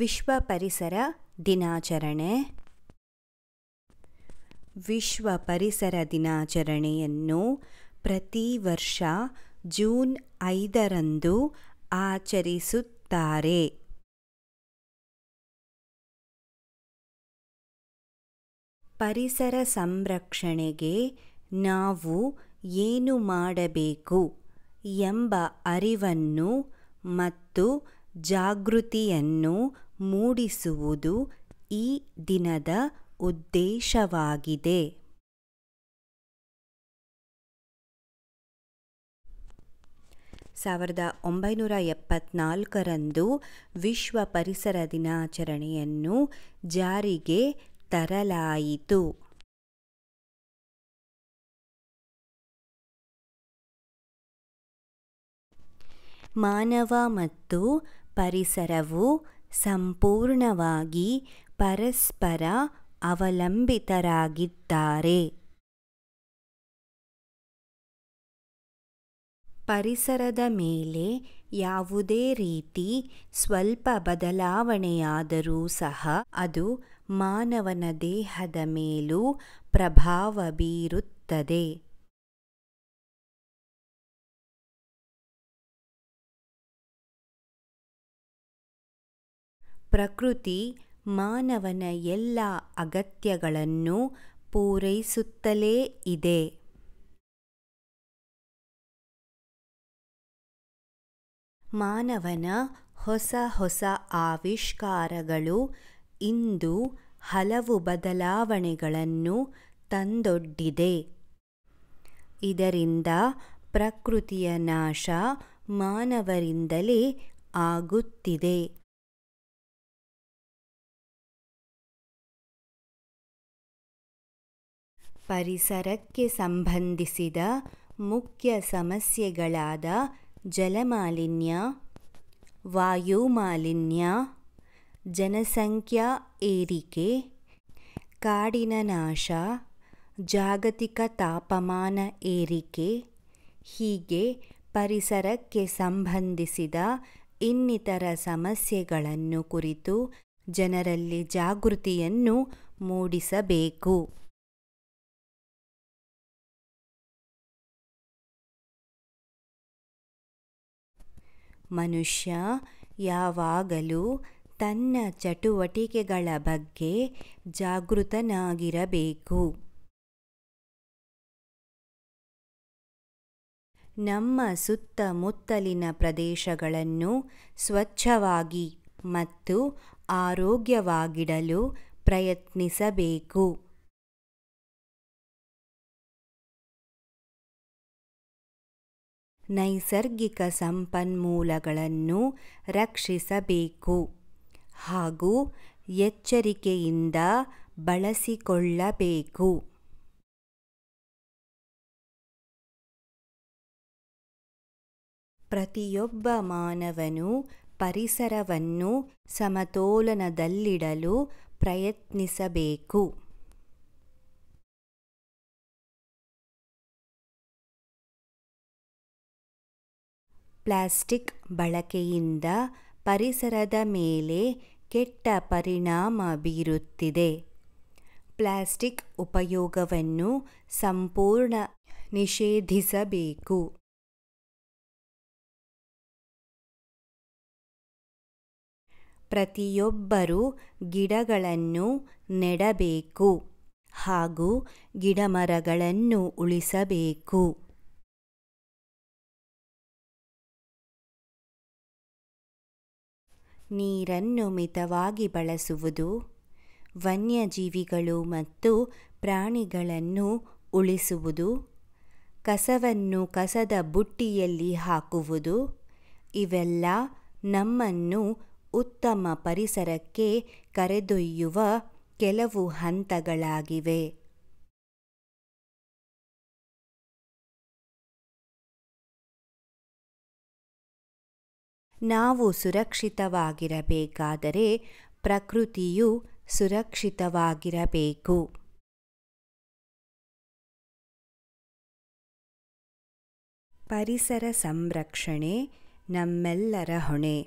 ವಿಶ್ವ ಪರಿಸರ ದಿನಾಚರಣೆ ವಿಶ್ವ ಪರಿಸರ ದಿನಾಚರಣೆಯನ್ನು ಪ್ರತಿ ವರ್ಷ ಜೂನ್ ಐದರಂದು ಆಚರಿಸುತ್ತಾರೆ ಪರಿಸರ ಸಂರಕ್ಷಣೆಗೆ ನಾವು ಏನು ಮಾಡಬೇಕು ಎಂಬ ಅರಿವನ್ನು ಮತ್ತು ಜಾಗೃತಿಯನ್ನು ಮೂಡಿಸುವುದು ಈ ದಿನದ ಉದ್ದೇಶವಾಗಿದೆ ಸಾವಿರದ ಒಂಬೈನೂರ ಎಪ್ಪತ್ನಾಲ್ಕರಂದು ವಿಶ್ವ ಪರಿಸರ ದಿನಾಚರಣೆಯನ್ನು ಜಾರಿಗೆ ತರಲಾಯಿತು ಮಾನವ ಮತ್ತು ಪರಿಸರವು ಸಂಪೂರ್ಣವಾಗಿ ಪರಸ್ಪರ ಅವಲಂಬಿತರಾಗಿದ್ದಾರೆ ಪರಿಸರದ ಮೇಲೆ ಯಾವುದೇ ರೀತಿ ಸ್ವಲ್ಪ ಬದಲಾವಣೆಯಾದರೂ ಸಹ ಅದು ಮಾನವನ ದೇಹದ ಮೇಲೂ ಪ್ರಭಾವ ಬೀರುತ್ತದೆ ಪ್ರಕೃತಿ ಮಾನವನ ಎಲ್ಲ ಅಗತ್ಯಗಳನ್ನು ಪೂರೈಸುತ್ತಲೇ ಇದೆ ಮಾನವನ ಹೊಸ ಹೊಸ ಆವಿಷ್ಕಾರಗಳು ಇಂದು ಹಲವು ಬದಲಾವಣೆಗಳನ್ನು ತಂದೊಡ್ಡಿದೆ ಇದರಿಂದ ಪ್ರಕೃತಿಯ ನಾಶ ಮಾನವರಿಂದಲೇ ಆಗುತ್ತಿದೆ ಪರಿಸರಕ್ಕೆ ಸಂಬಂಧಿಸಿದ ಮುಖ್ಯ ಸಮಸ್ಯೆಗಳಾದ ಜಲಮಾಲಿನ್ಯ ಮಾಲಿನ್ಯ ಜನಸಂಖ್ಯಾ ಏರಿಕೆ ಕಾಡಿನ ನಾಶ ಜಾಗತಿಕ ತಾಪಮಾನ ಏರಿಕೆ ಹೀಗೆ ಪರಿಸರಕ್ಕೆ ಸಂಬಂಧಿಸಿದ ಇನ್ನಿತರ ಸಮಸ್ಯೆಗಳನ್ನು ಕುರಿತು ಜನರಲ್ಲಿ ಜಾಗೃತಿಯನ್ನು ಮೂಡಿಸಬೇಕು ಮನುಷ್ಯ ಯಾವಾಗಲೂ ತನ್ನ ಚಟುವಟಿಕೆಗಳ ಬಗ್ಗೆ ಜಾಗೃತನಾಗಿರಬೇಕು ನಮ್ಮ ಸುತ್ತಮುತ್ತಲಿನ ಪ್ರದೇಶಗಳನ್ನು ಸ್ವಚ್ಛವಾಗಿ ಮತ್ತು ಆರೋಗ್ಯವಾಗಿಡಲು ಪ್ರಯತ್ನಿಸಬೇಕು ನೈಸರ್ಗಿಕ ಸಂಪನ್ಮೂಲಗಳನ್ನು ರಕ್ಷಿಸಬೇಕು ಹಾಗೂ ಎಚ್ಚರಿಕೆಯಿಂದ ಬಳಸಿಕೊಳ್ಳಬೇಕು ಪ್ರತಿಯೊಬ್ಬ ಮಾನವನು ಪರಿಸರವನ್ನು ಸಮತೋಲನದಲ್ಲಿಡಲು ಪ್ರಯತ್ನಿಸಬೇಕು ಪ್ಲಾಸ್ಟಿಕ್ ಬಳಕೆಯಿಂದ ಪರಿಸರದ ಮೇಲೆ ಕೆಟ್ಟ ಪರಿಣಾಮ ಬೀರುತ್ತಿದೆ ಪ್ಲಾಸ್ಟಿಕ್ ಉಪಯೋಗವನ್ನು ಸಂಪೂರ್ಣ ನಿಷೇಧಿಸಬೇಕು ಪ್ರತಿಯೊಬ್ಬರೂ ಗಿಡಗಳನ್ನು ನೆಡಬೇಕು ಹಾಗೂ ಗಿಡಮರಗಳನ್ನು ಉಳಿಸಬೇಕು ನೀರನ್ನು ಮಿತವಾಗಿ ಬಳಸುವುದು ವನ್ಯಜೀವಿಗಳು ಮತ್ತು ಪ್ರಾಣಿಗಳನ್ನು ಉಳಿಸುವುದು ಕಸವನ್ನು ಕಸದ ಬುಟ್ಟಿಯಲ್ಲಿ ಹಾಕುವುದು ಇವೆಲ್ಲ ನಮ್ಮನ್ನು ಉತ್ತಮ ಪರಿಸರಕ್ಕೆ ಕರೆದೊಯ್ಯುವ ಕೆಲವು ಹಂತಗಳಾಗಿವೆ ನಾವು ಸುರಕ್ಷಿತವಾಗಿರಬೇಕಾದರೆ ಪ್ರಕೃತಿಯು ಸುರಕ್ಷಿತವಾಗಿರಬೇಕು ಪರಿಸರ ಸಂರಕ್ಷಣೆ ನಮ್ಮೆಲ್ಲರ ಹೊಣೆ